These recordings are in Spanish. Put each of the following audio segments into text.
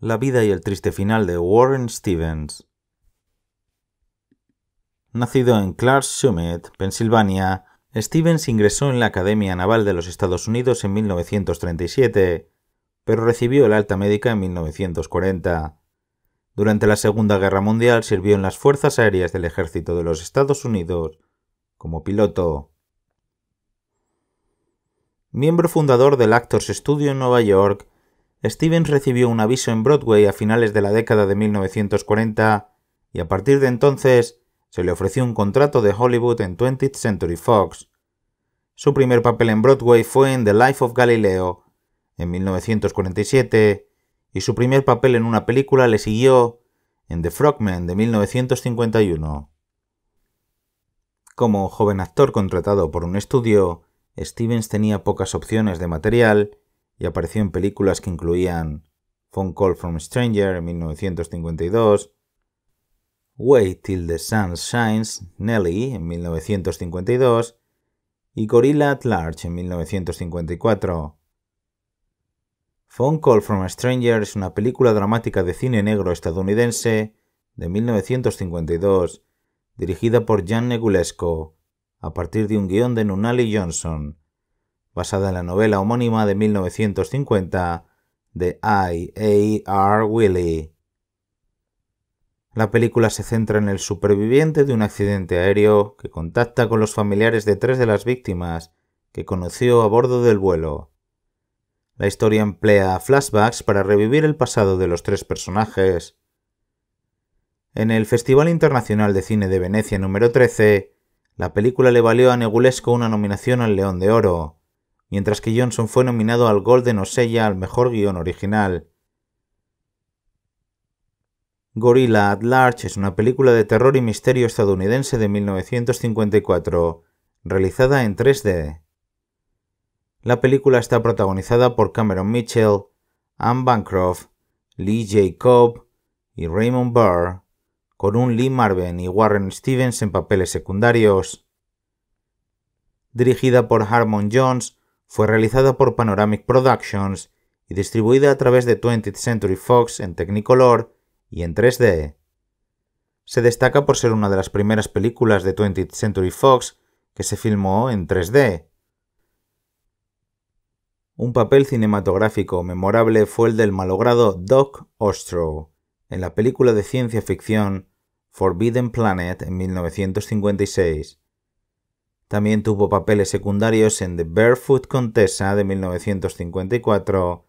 La vida y el triste final de Warren Stevens. Nacido en Clark Summit, Pensilvania, Stevens ingresó en la Academia Naval de los Estados Unidos en 1937, pero recibió el alta médica en 1940. Durante la Segunda Guerra Mundial sirvió en las Fuerzas Aéreas del Ejército de los Estados Unidos como piloto. Miembro fundador del Actors Studio en Nueva York, Stevens recibió un aviso en Broadway a finales de la década de 1940 y a partir de entonces se le ofreció un contrato de Hollywood en 20th Century Fox. Su primer papel en Broadway fue en The Life of Galileo, en 1947, y su primer papel en una película le siguió en The Frogman de 1951. Como joven actor contratado por un estudio, Stevens tenía pocas opciones de material y apareció en películas que incluían Phone Call from a Stranger en 1952, Wait Till the Sun Shines, Nelly en 1952 y Gorilla at Large en 1954. Phone Call from a Stranger es una película dramática de cine negro estadounidense de 1952, dirigida por Jan Negulesco, a partir de un guión de Nunali Johnson, basada en la novela homónima de 1950 de I. A. R. Willie. La película se centra en el superviviente de un accidente aéreo que contacta con los familiares de tres de las víctimas que conoció a bordo del vuelo. La historia emplea flashbacks para revivir el pasado de los tres personajes. En el Festival Internacional de Cine de Venecia número 13, la película le valió a Negulesco una nominación al León de Oro mientras que Johnson fue nominado al Golden Osella al mejor guión original. Gorilla at Large es una película de terror y misterio estadounidense de 1954, realizada en 3D. La película está protagonizada por Cameron Mitchell, Anne Bancroft, Lee J. Cobb y Raymond Burr, con un Lee Marvin y Warren Stevens en papeles secundarios dirigida por Harmon Jones, fue realizada por Panoramic Productions y distribuida a través de 20th Century Fox en Technicolor y en 3D. Se destaca por ser una de las primeras películas de 20th Century Fox que se filmó en 3D. Un papel cinematográfico memorable fue el del malogrado Doc Ostrow en la película de ciencia ficción Forbidden Planet en 1956. También tuvo papeles secundarios en The Barefoot Contessa de 1954,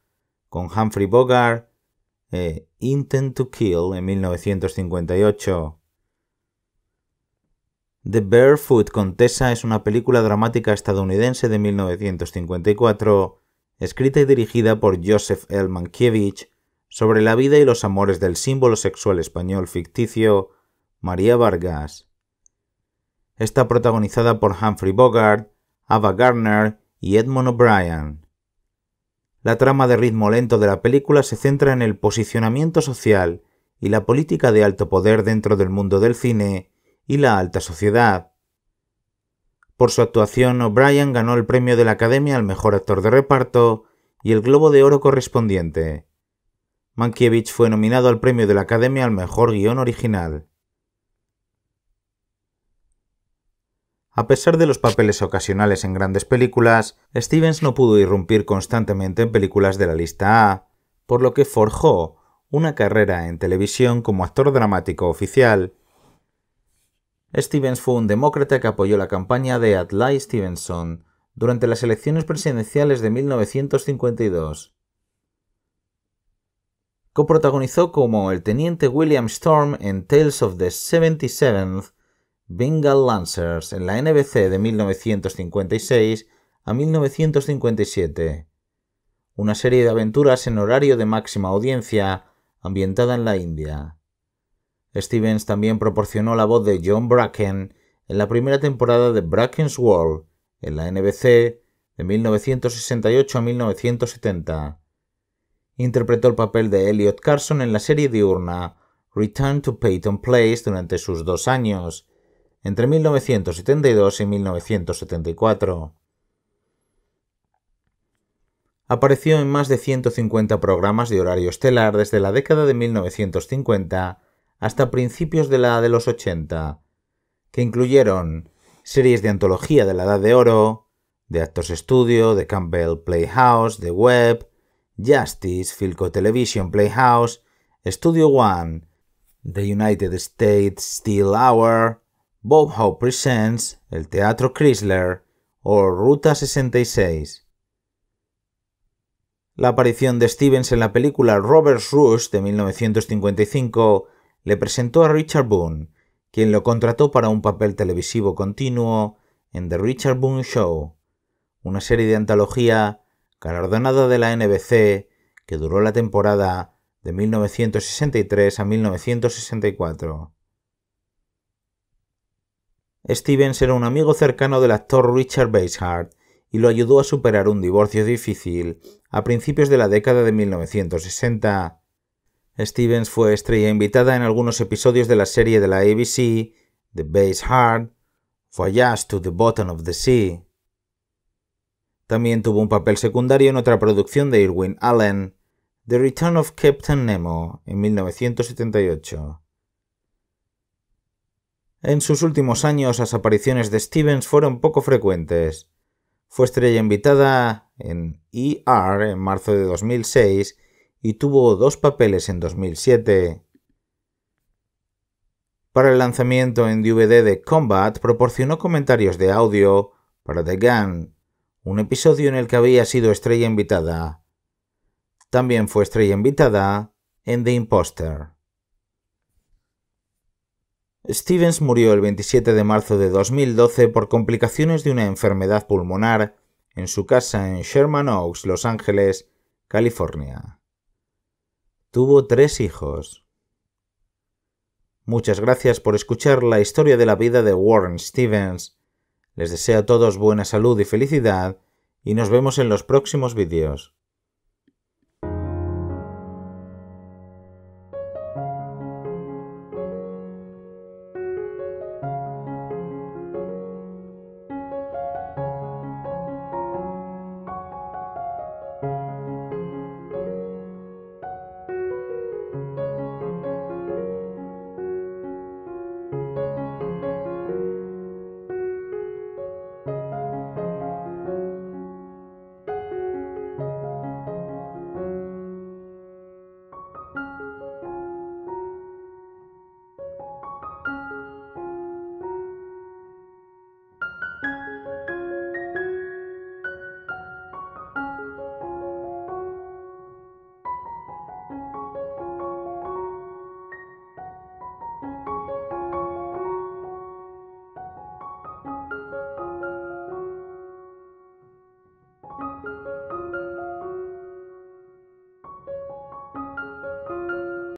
con Humphrey Bogart, e Intent to Kill en 1958. The Barefoot Contessa es una película dramática estadounidense de 1954, escrita y dirigida por Joseph L. Mankiewicz, sobre la vida y los amores del símbolo sexual español ficticio María Vargas está protagonizada por Humphrey Bogart, Ava Gardner y Edmund O'Brien. La trama de ritmo lento de la película se centra en el posicionamiento social y la política de alto poder dentro del mundo del cine y la alta sociedad. Por su actuación, O'Brien ganó el premio de la Academia al Mejor Actor de Reparto y el Globo de Oro correspondiente. Mankiewicz fue nominado al premio de la Academia al Mejor Guión Original. A pesar de los papeles ocasionales en grandes películas, Stevens no pudo irrumpir constantemente en películas de la lista A, por lo que forjó una carrera en televisión como actor dramático oficial. Stevens fue un demócrata que apoyó la campaña de Adlai Stevenson durante las elecciones presidenciales de 1952. Coprotagonizó como el teniente William Storm en Tales of the 77th Bengal Lancers en la NBC de 1956 a 1957. Una serie de aventuras en horario de máxima audiencia ambientada en la India. Stevens también proporcionó la voz de John Bracken en la primera temporada de Bracken's World en la NBC de 1968 a 1970. Interpretó el papel de Elliot Carson en la serie diurna Return to Peyton Place durante sus dos años entre 1972 y 1974. Apareció en más de 150 programas de horario estelar desde la década de 1950 hasta principios de la de los 80, que incluyeron series de antología de la Edad de Oro, de Actors Studio, de Campbell Playhouse, The Webb, Justice, Filco Television Playhouse, Studio One, The United States Steel Hour, Bob Hope Presents, el Teatro Chrysler o Ruta 66. La aparición de Stevens en la película Robert's Rush de 1955 le presentó a Richard Boone, quien lo contrató para un papel televisivo continuo en The Richard Boone Show, una serie de antología galardonada de la NBC que duró la temporada de 1963 a 1964. Stevens era un amigo cercano del actor Richard Basehart y lo ayudó a superar un divorcio difícil a principios de la década de 1960. Stevens fue estrella invitada en algunos episodios de la serie de la ABC, The Basehart, Voyage to the Bottom of the Sea. También tuvo un papel secundario en otra producción de Irwin Allen, The Return of Captain Nemo, en 1978. En sus últimos años las apariciones de Stevens fueron poco frecuentes. Fue estrella invitada en ER en marzo de 2006 y tuvo dos papeles en 2007. Para el lanzamiento en DVD de Combat proporcionó comentarios de audio para The Gun, un episodio en el que había sido estrella invitada. También fue estrella invitada en The Imposter. Stevens murió el 27 de marzo de 2012 por complicaciones de una enfermedad pulmonar en su casa en Sherman Oaks, Los Ángeles, California. Tuvo tres hijos. Muchas gracias por escuchar la historia de la vida de Warren Stevens. Les deseo a todos buena salud y felicidad y nos vemos en los próximos vídeos.